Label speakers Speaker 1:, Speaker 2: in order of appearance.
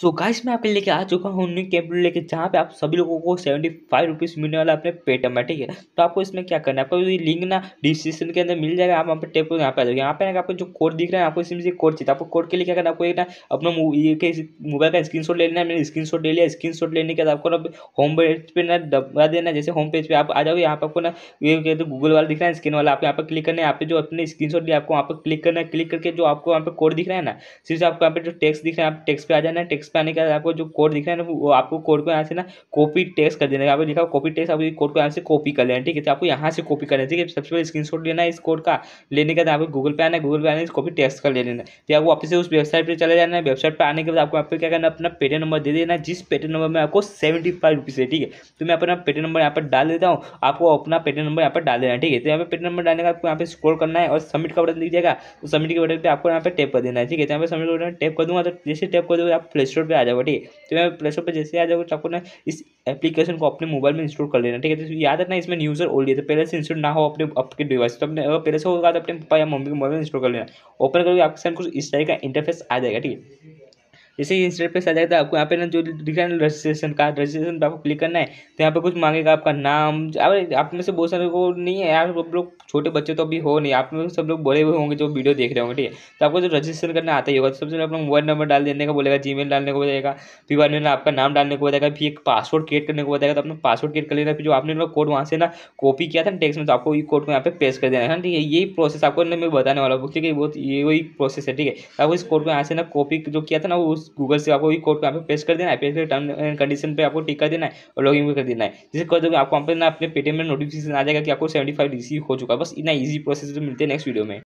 Speaker 1: सो so guys मैं आपके लेके आ चुका हूँ न्यू कैम्पल लेके जहाँ पे आप सभी लोगों को सेवेंटी फाइव रुपीज़ मिलने वाला अपने पेटम में ठीक है तो आपको इसमें क्या करना है आपको ये लिंक ना डिस्क्रिप्शन के अंदर मिल जाएगा आप वहाँ पर टेप यहाँ पे आ जाओगे यहाँ पे आपको जो कोड दिख रहा है आपको इसमें से कोड चाहिए तो आपको कोड के लिए क्या करना आपको एक ना अपना मोबाइल का स्क्रीन शॉट लेना है मैंने स्क्रीन शॉट ले लिया स्क्रीन शॉट लेने के बाद आपको ना होम पेज पर ना दबा देना जैसे होम पेज पर आप आ जाओगे यहाँ पर आपको ना ये कहते गूगल वाला दिख रहा है स्क्रीन वाला आप यहाँ पर क्लिक करना है यहाँ जो अपने स्क्रीन शॉट लिया आपको वहाँ पर क्लिक करना है क्लिक करके जो आपको वहाँ पर कोड दिख रहा है ना सिर्फ आपको यहाँ पर जो टेक्स दिख रहा है आप टेक्स पे आ जाना है टेक्स्ट पे आने के बाद आपको जो कोड दिख रहा है ना वो आपको कोड को यहाँ से ना कॉपी टेक्स्ट कर देना है आपको लिखा कॉपी टेक्स्ट आप कोड को यहाँ से कॉपी कर लेना ठीक है तो आपको यहाँ से कॉपी करना है ठीक है सबसे पहले स्क्रीन लेना है इस कोड का लेने के बाद आपको गूगल पे आना है गूगल पे आना है कॉपी टेस्ट कर ले लेना है फिर तो आपको वापस से उस वेबसाइट पर चले जाना है वेबसाइट पर आने के बाद आपको यहाँ पे क्या करना अपना पेटे नंबर दे देना जिस पेटे नंबर में आपको सेवेंटी फाइव रुपीज़ है ठीक है तो मैं अपना पेटे नंबर यहाँ पर डाल देता हूँ आपको अपना पेटे नंबर यहाँ पर डाल देना ठीक है तो यहाँ पर पेटे नंबर डालने का आपको यहाँ पर स्क्रॉल करना है और सबमिट का बटन दिख जाएगा तो सबमिट के बटन पर आपको यहाँ पर टेप कर देना है ठीक है तो यहाँ पर सबमिट का बटन टेप कर दूँगा तो जैसे टेप कर दोगे आप प्ले स्टोर पर आ जाओ ठीक है तो मैं प्ले स्टोर पर जैसे आ जाओ तो आपको ना इस एप्लीकेशन को अपने मोबाइल में इंस्टॉल कर लेना ठीक है तो याद रखना इसमें न्यूज़र ओल्ड है तो पहले से इंस्टॉल ना हो अपने आपके डिवाइस तो अपने अगर पहले से होगा तो अपने पापा या मम्मी के मोबाइल में इंस्टॉल कर लेना ओपन करोगे आपके सामने कुछ इस तरह का इंटरफेस आ जाएगा ठीक है जैसे ही इंस्टेट पर सजाए जाएगा आपको यहाँ पे ना जो दिख रहा है रजिस्ट्रेशन का रजिस्ट्रेशन पर आपको क्लिक करना है तो यहाँ पे कुछ मांगेगा आपका नाम आप में से बहुत सारे को नहीं है यार आप लोग छोटे बच्चे तो अभी हो नहीं आप में सब लोग बड़े हुए होंगे जो वीडियो देख रहे होंगे ठीक है तो आपको जो रजिस्ट्रेशन करना आता ही होगा तो सबसे पहले अपना मोबाइल नंबर डाल देने का बोलेगा जी डालने को बोलेगा फिर बाद में आपका नाम डालने को बताएगा फिर एक पासवर्ड क्रिएट करने को बताएगा तो अपना पासवर्ड क्रिएट कर लेना फिर जो आपने कोड वहाँ से ना कॉपी किया था ना टेक्स में तो आपको ये कोड को यहाँ पे पेस्ट कर देना है हाँ, ठीक है यही प्रोसेस आपको मैं बताने वाला हूँ ठीक है बहुत ये वही प्रोसेस है ठीक है तो आपको इस कोड को यहाँ से ना कॉपी जो किया था ना उस गूगल से आपको वही कोड पर यहाँ पेस्ट कर देना है पेस्ट कर टर्म एंड कंडीशन पे आपको टिक कर देना है और लॉग इन कर देना है जिससे कर दोगे आपको अपने पेटीएम में नोटिफिकेशन आ जाएगा कि आपको सेवेंटी फाइव रिसीव हो चुका है बस इतना ईजी प्रोसेस मिलते हैं नेक्स्ट वीडियो में